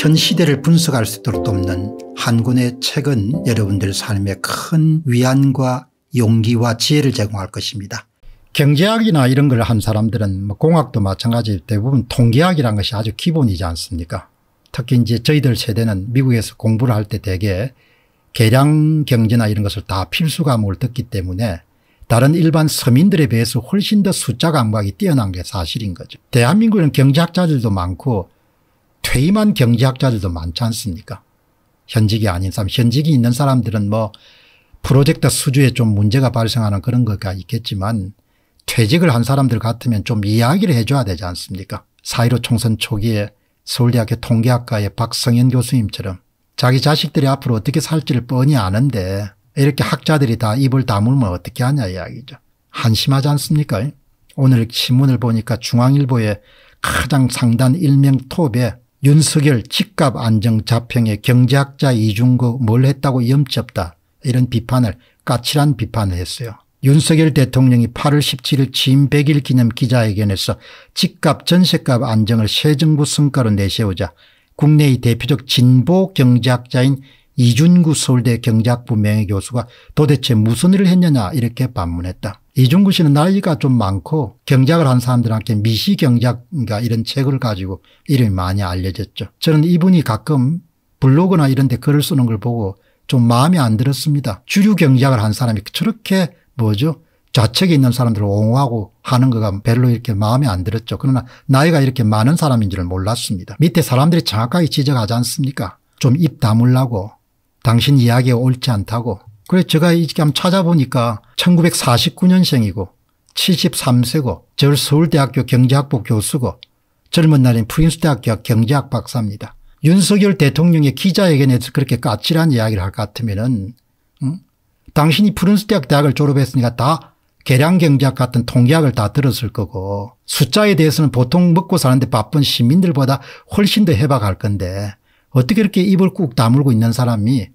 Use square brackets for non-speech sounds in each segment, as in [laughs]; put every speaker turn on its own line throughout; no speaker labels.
현 시대를 분석할 수 있도록 돕는 한 권의 책은 여러분들 삶에 큰 위안과 용기와 지혜를 제공할 것입니다. 경제학이나 이런 걸 한 사람들은 뭐 공학도 마찬가지 대부분 통계학이라는 것이 아주 기본이지 않습니까 특히 이제 저희들 세대는 미국에서 공부를 할 때 대개 계량 경제나 이런 것을 다 필수 과목을 듣기 때문에 다른 일반 서민들에 비해서 훨씬 더 숫자 감각이 뛰어난 게 사실인 거죠. 대한민국에는 경제학자들도 많고 퇴임한 경제학자들도 많지 않습니까 현직이 아닌 사람 현직이 있는 사람들은 뭐 프로젝트 수주에 좀 문제가 발생하는 그런 것가 있겠지만 퇴직을 한 사람들 같으면 좀 이야기를 해줘야 되지 않습니까 4.15 총선 초기에 서울대학교 통계학과의 박성현 교수님처럼 자기 자식들이 앞으로 어떻게 살지를 뻔히 아는데 이렇게 학자들이 다 입을 다물면 어떻게 하냐 이야기죠. 한심하지 않습니까? 오늘 신문을 보니까 중앙일보의 가장 상단 일명 톱에 윤석열 집값 안정 자평의 경제학자 이중구 뭘 했다고 염치없다 이런 비판을 까칠한 비판을 했어요. 윤석열 대통령이 8월 17일 취임 100일 기념 기자회견에서 집값 전세값 안정을 새 정부 성과로 내세우자 국내의 대표적 진보 경제학자인 이준구 서울대 경제학부 명예교수가 도대체 무슨 일을 했느냐 이렇게 반문했다. 이중구 씨는 나이가 좀 많고 경작을 한 사람들한테 미시경작인가 이런 책을 가지고 이름이 많이 알려졌죠. 저는 이분이 가끔 블로그나 이런 데 글을 쓰는 걸 보고 좀 마음에 안 들었습니다. 주류 경작을 한 사람이 저렇게 뭐죠 좌측에 있는 사람들을 옹호하고 하는 거가 별로 이렇게 마음에 안 들었죠. 그러나 나이가 이렇게 많은 사람인 줄 몰랐습니다. 밑에 사람들이 정확하게 지적하지 않습니까? 좀 입 다물라고 당신 이야기에 옳지 않다고 그래 제가 이렇게 한번 찾아보니까 1949년생이고 73세고 저 서울대학교 경제학부 교수고 젊은 날인 프린스대학교 경제학 박사입니다. 윤석열 대통령의 기자회견에서 그렇게 까칠한 이야기를 할 것 같으면은 응? 당신이 프린스대학 대학을 졸업했으니까 다 계량경제학 같은 통계학을 다 들었을 거고 숫자에 대해서는 보통 먹고 사는데 바쁜 시민들보다 훨씬 더 해박할 건데 어떻게 이렇게 입을 꾹 다물고 있는 사람이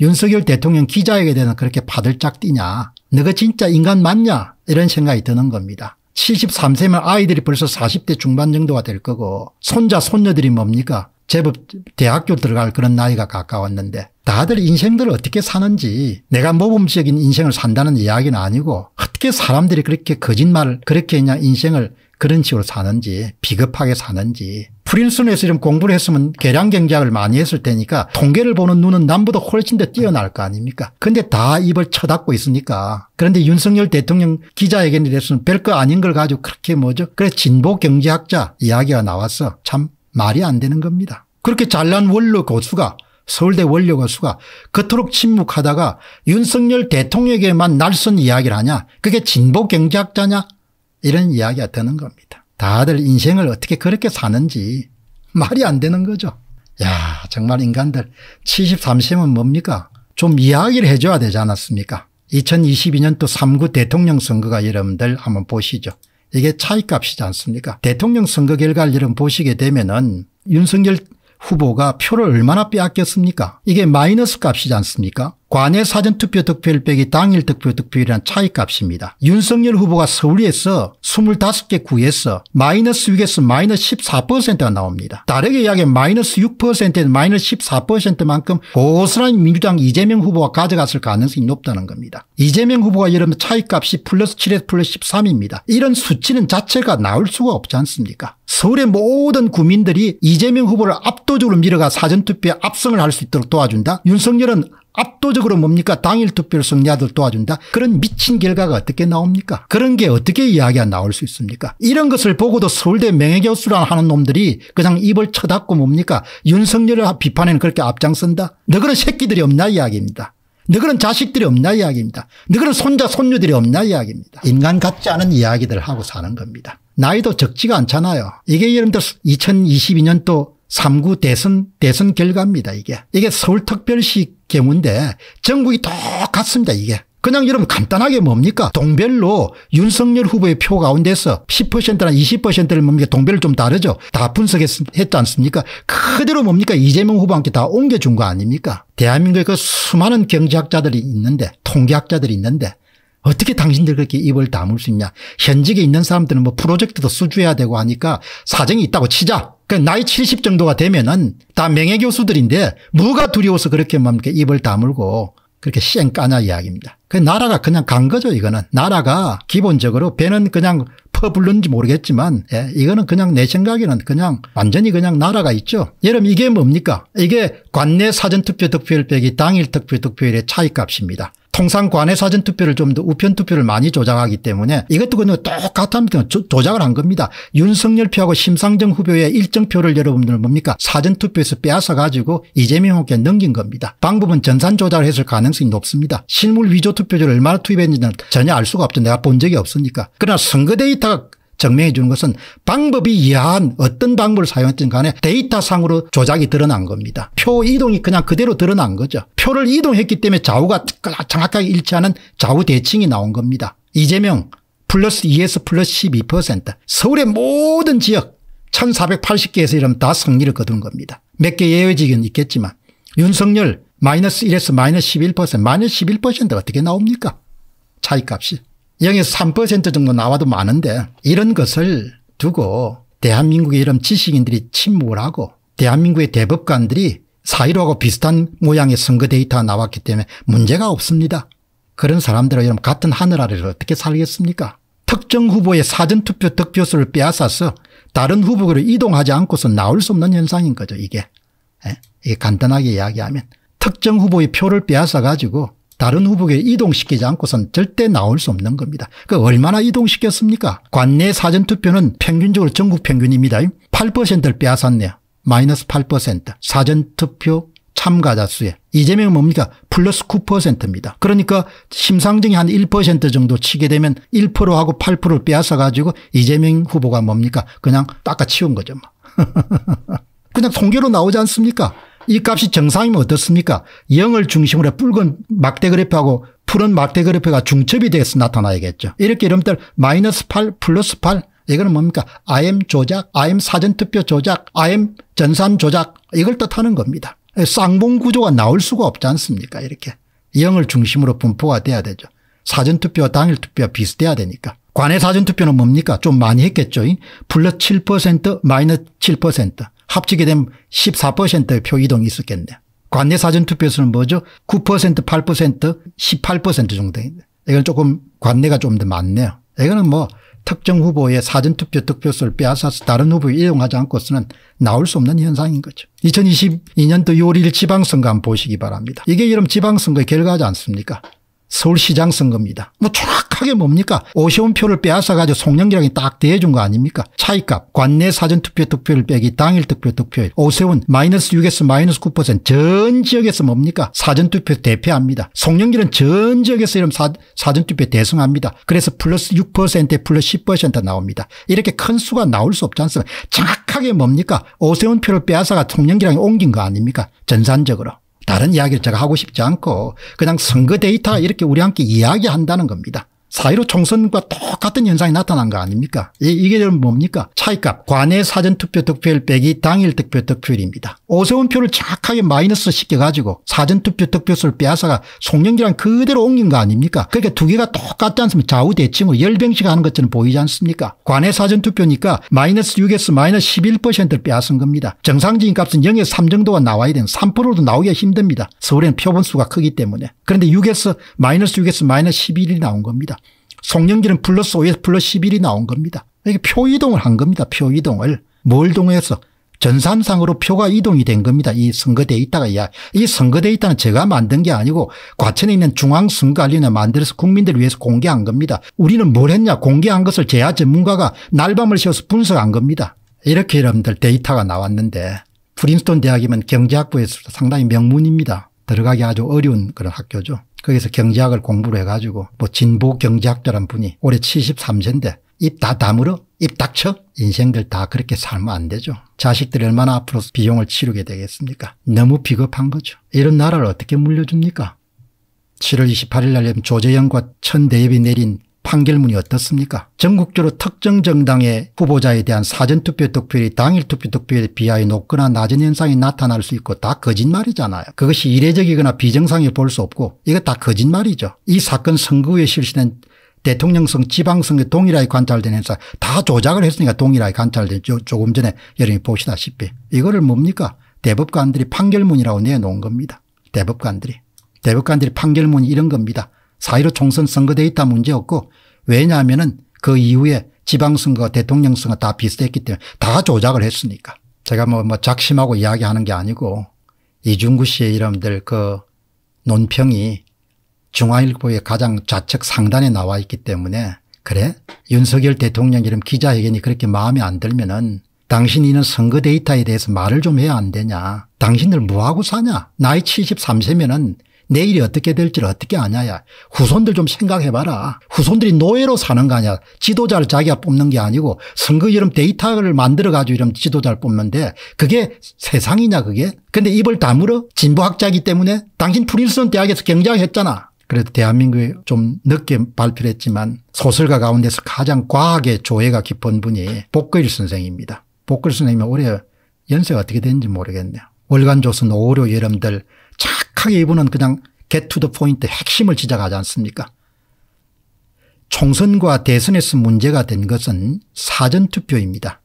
윤석열 대통령 기자에게는 그렇게 파들짝 뛰냐 너가 진짜 인간 맞냐 이런 생각이 드는 겁니다. 73세면 아이들이 벌써 40대 중반 정도가 될 거고 손자 손녀들이 뭡니까 제법 대학교 들어갈 그런 나이가 가까웠는데 다들 인생들을 어떻게 사는지 내가 모범적인 인생을 산다는 이야기는 아니고 어떻게 사람들이 그렇게 거짓말 그렇게 그냥 인생을 그런 식으로 사는지 비겁하게 사는지 프린스턴에서 이 공부를 했으면 계량 경제학을 많이 했을 테니까 통계를 보는 눈은 남보다 훨씬 더 뛰어날 거 아닙니까 그런데다 입을 쳐닫고 있으니까 그런데 윤석열 대통령 기자회견에 대해서는 별거 아닌 걸 가지고 그렇게 뭐죠 그래 진보 경제학자 이야기가 나왔어 참 말이 안 되는 겁니다 그렇게 잘난 원로 고수가 서울대 원료 교수가 그토록 침묵하다가 윤석열 대통령에게만 날선 이야기를 하냐 그게 진보 경제학자냐 이런 이야기가 되는 겁니다. 다들 인생을 어떻게 그렇게 사는지 말이 안 되는 거죠. 야 정말 인간들 73세면 뭡니까? 좀 이야기를 해줘야 되지 않았습니까? 2022년 또 3구 대통령 선거가 여러분들 한번 보시죠. 이게 차이값이지 않습니까? 대통령 선거 결과를 여러분 보시게 되면 은 윤석열 후보가 표를 얼마나 빼앗겼습니까? 이게 마이너스 값이지 않습니까? 관외 사전투표 득표율 빼기 당일 득표 득표율이란 차이값입니다. 윤석열 후보가 서울에서 25개 구에서 마이너스 6에서 마이너스 14%가 나옵니다. 다르게 이야기하면 마이너스 6%에서 마이너스 14%만큼 고스란히 민주당 이재명 후보가 가져갔을 가능성이 높다는 겁니다. 이재명 후보가 여러분 차이값이 플러스 7에서 플러스 13입니다. 이런 수치는 자체가 나올 수가 없지 않습니까? 서울의 모든 구민들이 이재명 후보를 압도적으로 밀어가 사전투표에 압승을 할 수 있도록 도와준다? 윤석열은 압도적으로 뭡니까 당일 투표율성 내 아들 도와준다 그런 미친 결과가 어떻게 나옵니까 그런 게 어떻게 이야기가 나올 수 있습니까 이런 것을 보고도 서울대 명예교수라 하는 놈들이 그냥 입을 쳐닫고 뭡니까 윤석열을 비판에는 그렇게 앞장선다 너 그런 새끼들이 없나 이야기입니다 너 그런 자식들이 없나 이야기입니다 너 그런 손자 손녀들이 없나 이야기입니다 인간 같지 않은 이야기들 하고 사는 겁니다 나이도 적지가 않잖아요 이게 예를 들어 2022년도 3구 대선 대선 결과입니다 이게 이게 서울특별시 경우인데 전국이 똑같습니다 이게. 그냥 여러분 간단하게 뭡니까 동별로 윤석열 후보의 표 가운데서 10%나 20%를 뭡니까 동별을 좀 다르죠 다 분석했지 않습니까 그대로 뭡니까 이재명 후보한테 다 옮겨준 거 아닙니까 대한민국에 그 수많은 경제학자들이 있는데 통계학자들이 있는데 어떻게 당신들 그렇게 입을 다물 수 있냐. 현직에 있는 사람들은 뭐 프로젝트도 수주해야 되고 하니까 사정이 있다고 치자. 그 나이 70 정도가 되면은 다 명예교수들인데 뭐가 두려워서 그렇게만 이렇게 입을 다물고 그렇게 쌩 까냐 이야기입니다. 그 나라가 그냥 간 거죠 이거는. 나라가 기본적으로 배는 그냥 퍼불른지 모르겠지만 예, 이거는 그냥 내 생각에는 그냥 완전히 그냥 나라가 있죠. 여러분, 이게 뭡니까 이게 관내 사전투표 득표율 빼기 당일 득표 득표율의 차이값입니다. 통상 관외 사전 투표를 좀 더 우편 투표를 많이 조작하기 때문에 이것도 그냥 똑같은 조작을 한 겁니다. 윤석열 표하고 심상정 후보의 일정 표를 여러분들은 뭡니까 사전 투표에서 빼앗아 가지고 이재명 후보께 넘긴 겁니다. 방법은 전산 조작을 했을 가능성이 높습니다. 실물 위조 투표지를 얼마나 투입했는지는 전혀 알 수가 없죠. 내가 본 적이 없으니까. 그러나 선거 데이터가 증명해 주는 것은 방법이 이하한 어떤 방법을 사용했든 간에 데이터상으로 조작이 드러난 겁니다. 표 이동이 그냥 그대로 드러난 거죠. 표를 이동했기 때문에 좌우가 정확하게 일치하는 좌우 대칭이 나온 겁니다. 이재명 플러스 2에서 플러스 12% 서울의 모든 지역 1480개에서 이러면 다 승리를 거둔 겁니다. 몇 개 예외지긴 있겠지만 윤석열 마이너스 1에서 마이너스 11% 마이너스 11% 어떻게 나옵니까? 차이값이. 여기 3% 정도 나와도 많은데 이런 것을 두고 대한민국의 이런 지식인들이 침묵을 하고 대한민국의 대법관들이 사이로하고 비슷한 모양의 선거 데이터가 나왔기 때문에 문제가 없습니다. 그런 사람들은 여러분 같은 하늘 아래를 어떻게 살겠습니까? 특정 후보의 사전투표 득표수를 빼앗아서 다른 후보로 이동하지 않고서 나올 수 없는 현상인 거죠 이게. 예? 이게 간단하게 이야기하면 특정 후보의 표를 빼앗아 가지고 다른 후보에 이동시키지 않고선 절대 나올 수 없는 겁니다. 그 얼마나 이동시켰습니까? 관내 사전투표는 평균적으로 전국 평균입니다. 8%를 빼앗았네요. 마이너스 8% 사전투표 참가자 수에 이재명은 뭡니까 플러스 9%입니다. 그러니까 심상정이 한 1% 정도 치게 되면 1%하고 8%를 빼앗아 가지고 이재명 후보가 뭡니까 그냥 닦아치운 거죠. 뭐. [laughs] 그냥 통계로 나오지 않습니까 이 값이 정상이면 어떻습니까? 0을 중심으로 붉은 막대 그래프하고 푸른 막대 그래프가 중첩이 돼서 나타나야겠죠. 이렇게 이름들 마이너스 8 플러스 8 이거는 뭡니까? IM 조작, IM 사전투표 조작, IM 전산 조작 이걸 뜻하는 겁니다. 쌍봉 구조가 나올 수가 없지 않습니까? 이렇게 0을 중심으로 분포가 돼야 되죠. 사전투표와 당일투표가 비슷해야 되니까. 관외 사전투표는 뭡니까? 좀 많이 했겠죠. 플러스 7% 마이너스 7% 합치게 되면 14%의 표 이동이 있었겠네. 관내 사전투표수는 뭐죠? 9% 8% 18% 정도. 이건 조금 관내가 좀 더 많네요. 이거는 뭐 특정 후보의 사전투표 득표수를 빼앗아서 다른 후보에 이용하지 않고서는 나올 수 없는 현상인 거죠. 2022년도 6월 1일 지방선거 한 번 보시기 바랍니다. 이게 이런 지방선거의 결과지 않습니까? 서울시장 선거입니다. 뭐 그게 뭡니까? 오세훈 표를 빼앗아가지고 송영기랑이 딱 대해준 거 아닙니까? 차이값, 관내 사전투표 득표율 빼기 당일 득표 득표율, 오세훈 마이너스 6에서 마이너스 9%전 지역에서 뭡니까? 사전투표 대패합니다. 송영기는 전 지역에서 이런 사, 사전투표 대승합니다. 그래서 플러스 6%에 플러스 10% 나옵니다. 이렇게 큰 수가 나올 수 없지 않습니까? 정확하게 뭡니까? 오세훈 표를 빼앗아가 송영기랑이 옮긴 거 아닙니까? 전산적으로. 다른 이야기를 제가 하고 싶지 않고 그냥 선거 데이터 이렇게 우리 함께 이야기한다는 겁니다. 사1로 총선과 똑같은 현상이 나타난 거 아닙니까? 이게 뭡니까? 차이값. 관외 사전투표 득표율 빼기 당일 득표 득표율입니다. 오세훈 표를 착하게 마이너스 시켜가지고 사전투표 득표수를 빼앗아가 송영기랑 그대로 옮긴 거 아닙니까? 그러니까 두 개가 똑같지 않습니까? 좌우대칭으로 열병식 하는 것처럼 보이지 않습니까? 관외 사전투표니까 마이너스 6에서 마이너스 11%를 빼앗은 겁니다. 정상적인 값은 0에서 3 정도가 나와야 되는 3%도 나오기가 힘듭니다. 서울에는 표본수가 크기 때문에. 그런데 6에서 마이너스 6에서 마이너스 11이 나온 겁니다. 송영기는 플러스 5에서 플러스 11이 나온 겁니다. 이게 표 이동을 한 겁니다. 표 이동을. 뭘 동해서 전산상으로 표가 이동이 된 겁니다. 이 선거 데이터가. 야, 이 선거 데이터는 제가 만든 게 아니고 과천에 있는 중앙선거관리나 만들어서 국민들을 위해서 공개한 겁니다. 우리는 뭘 했냐. 공개한 것을 제야 전문가가 날밤을 새워서 분석한 겁니다. 이렇게 여러분들 데이터가 나왔는데 프린스톤 대학이면 경제학부에서 상당히 명문입니다. 들어가기 아주 어려운 그런 학교죠. 거기서 경제학을 공부를 해가지고 뭐 진보 경제학자란 분이 올해 73세인데 입 다 다물어? 입 닥쳐? 인생들 다 그렇게 살면 안 되죠. 자식들이 얼마나 앞으로 비용을 치르게 되겠습니까? 너무 비겁한 거죠. 이런 나라를 어떻게 물려줍니까? 7월 28일 날 조재영과 천대엽이 내린 판결문이 어떻습니까 전국적으로 특정 정당의 후보자에 대한 사전투표 득표율이 당일 투표 득표율에 비하여 높거나 낮은 현상이 나타날 수 있고 다 거짓말이잖아요. 그것이 이례적이거나 비정상이볼 수 없고 이거 다 거짓말이죠. 이 사건 선거에 실시된 대통령성 지방선거 동일하게 관찰된 행사 다 조작을 했으니까 동일하게 관찰된 조금 전에 여러분이 보시다시피 이거를 뭡니까 대법관들이 판결문이라고 내놓은 겁니다. 대법관들이. 대법관들이 판결문이 이런 겁니다. 4.15 총선 선거 데이터 문제였고 왜냐하면 그 이후에 지방선거 대통령선거 다 비슷했기 때문에 다 조작을 했으니까 제가 뭐, 뭐 작심하고 이야기하는 게 아니고 이중구 씨의 이름들 그 논평이 중앙일보의 가장 좌측 상단에 나와 있기 때문에 그래 윤석열 대통령 이름 기자회견이 그렇게 마음에 안 들면은 당신이는 있 선거 데이터에 대해서 말을 좀 해야 안 되냐 당신들 뭐하고 사냐 나이 73세면은 내일이 어떻게 될지를 어떻게 아냐야. 후손들 좀 생각해봐라. 후손들이 노예로 사는 거아니 지도자를 자기가 뽑는 게 아니고 선거 이름 데이터를 만들어가지고 이런 지도자를 뽑는데 그게 세상이냐 그게. 근데 입을 다물어? 진보학자이기 때문에? 당신 프린스턴 대학에서 경쟁했잖아. 그래도 대한민국에 좀 늦게 발표를 했지만 소설가 가운데서 가장 과하게 조예가 깊은 분이 복거 선생입니다. 복거 선생님이 올해 연세가 어떻게 되는지 모르겠네요. 월간조선 오류 여름들 정확하게 이분은 그냥 개투더 포인트 핵심을 지적하지 않습니까 총선과 대선에서 문제가 된 것은 사전투표입니다.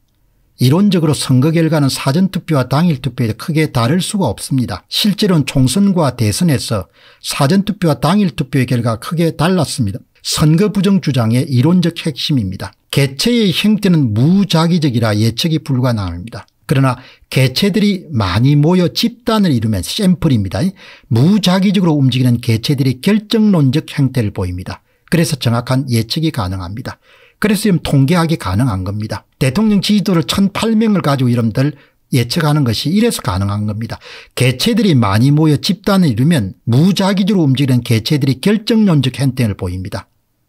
이론적으로 선거 결과는 사전투표와 당일투표에 크게 다를 수가 없습니다. 실제로는 총선과 대선에서 사전투표와 당일투표의 결과가 크게 달랐습니다. 선거 부정 주장의 이론적 핵심입니다. 개체의 형태는 무자기적이라 예측이 불가능합니다. 그러나 개체들이 많이 모여 집단을 이루면 샘플입니다. 무작위적으로 움직이는 개체들이 결정론적 행태를 보입니다. 그래서 정확한 예측이 가능합니다. 그래서 지금 통계학이 가능한 겁니다. 대통령 지지도를 1008명을 가지고 이름들 예측하는 것이 이래서 가능한 겁니다. 개체들이 많이 모여 집단을 이루면 무작위적으로 움직이는 개체들이 결정론적 행태를 보입니다.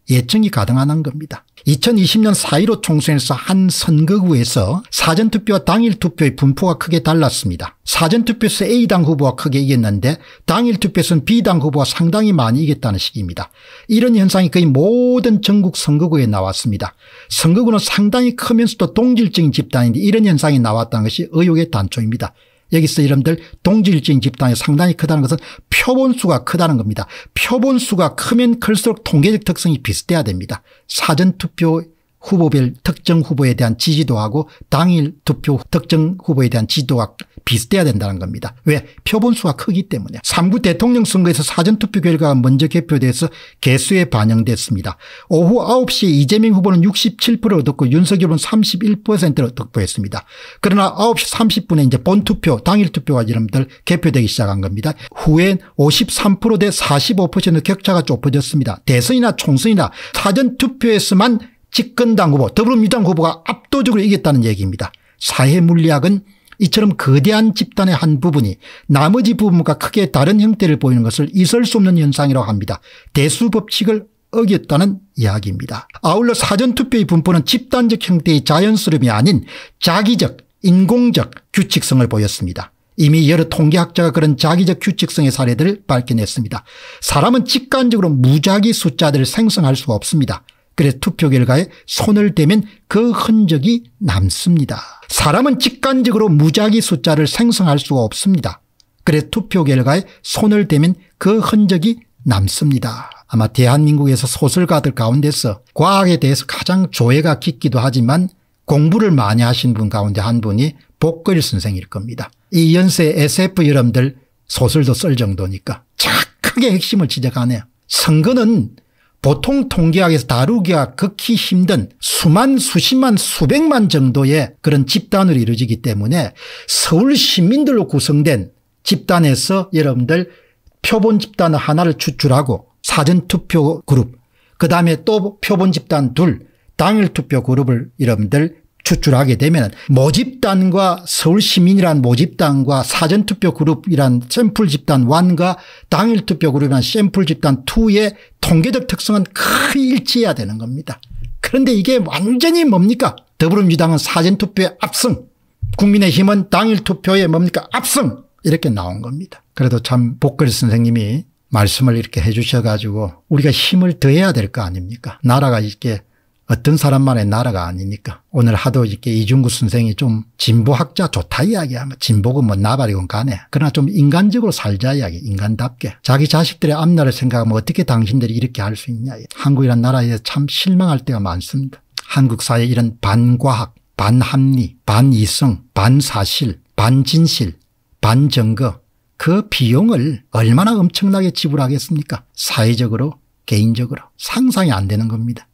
예측이 가능한 겁니다. 2020년 4.15 총선에서 한 선거구에서 사전투표와 당일투표의 분포가 크게 달랐습니다. 사전투표에서 A당 후보가 크게 이겼는데 당일투표에서는 B당 후보가 상당히 많이 이겼다는 식입니다. 이런 현상이 거의 모든 전국 선거구에 나왔습니다. 선거구는 상당히 크면서도 동질적인 집단인데 이런 현상이 나왔다는 것이 의혹의 단초입니다. 여기서 이름들 동질적인 집단이 상당히 크다는 것은 표본수가 크다는 겁니다. 표본수가 크면 클수록 통계적 특성이 비슷해야 됩니다. 사전투표 후보별 특정 후보에 대한 지지도하고 당일 투표 특정 후보에 대한 지지도가 비슷해야 된다는 겁니다. 왜? 표본수가 크기 때문에. 3구 대통령 선거에서 사전투표 결과가 먼저 개표돼서 개수에 반영됐습니다. 오후 9시에 이재명 후보는 67%를 얻었고 윤석열은 31%를 득표했습니다. 그러나 9시 30분에 이제 본투표 당일투표가 여러분들 개표되기 시작한 겁니다. 후엔 53%대 45% 격차가 좁혀졌습니다. 대선이나 총선이나 사전투표에서만 집권당 후보 더불어민주당 후보가 압도적으로 이겼다는 얘기입니다. 사회물리학은 이처럼 거대한 집단의 한 부분이 나머지 부분과 크게 다른 형태를 보이는 것을 있을 수 없는 현상이라고 합니다. 대수법칙을 어겼다는 이야기입니다. 아울러 사전투표의 분포는 집단적 형태의 자연스러움이 아닌 자기적 인공적 규칙성을 보였습니다. 이미 여러 통계학자가 그런 자기적 규칙성의 사례들을 밝혀냈습니다. 사람은 직관적으로 무작위 숫자들을 생성할 수 없습니다. 그래서 투표 결과에 손을 대면 그 흔적이 남습니다. 사람은 직관적으로 무작위 숫자를 생성할 수가 없습니다. 그래서 투표 결과에 손을 대면 그 흔적이 남습니다. 아마 대한민국에서 소설가들 가운데서 과학에 대해서 가장 조예가 깊기도 하지만 공부를 많이 하신 분 가운데 한 분이 복거 선생일 겁니다. 이 연세 SF 여러분들 소설도 쓸 정도니까 착하게 핵심을 지적하네요. 선거는 보통 통계학에서 다루기가 극히 힘든 수만 수십만 수백만 정도의 그런 집단으로 이루어지기 때문에 서울 시민들로 구성된 집단에서 여러분들 표본 집단 하나를 추출하고 사전투표 그룹 그다음에 또 표본 집단 둘 당일 투표 그룹을 여러분들 추출하게 되면 모집단과 서울시민이란 모집단과 사전투표 그룹이란 샘플 집단 1과 당일투표 그룹이란 샘플 집단 2의 통계적 특성은 거의 일치해야 되는 겁니다. 그런데 이게 완전히 뭡니까 더불어민주당은 사전투표에 압승 국민의힘은 당일투표에 뭡니까 압승 이렇게 나온 겁니다. 그래도 참 복글 선생님이 말씀을 이렇게 해 주셔 가지고 우리가 힘을 더해야 될 거 아닙니까 나라가 이렇게 어떤 사람만의 나라가 아니니까. 오늘 하도 이렇게 이중구 선생이 좀 진보학자 좋다 이야기하면 진보고 뭐 나발이건 간에. 그러나 좀 인간적으로 살자 이야기 인간답게. 자기 자식들의 앞날을 생각하면 어떻게 당신들이 이렇게 할 수 있냐. 한국이란 나라에 참 실망할 때가 많습니다. 한국 사회 이런 반과학, 반합리, 반이성, 반사실, 반진실, 반정거 그 비용을 얼마나 엄청나게 지불하겠습니까 사회적으로 개인적으로 상상이 안 되는 겁니다.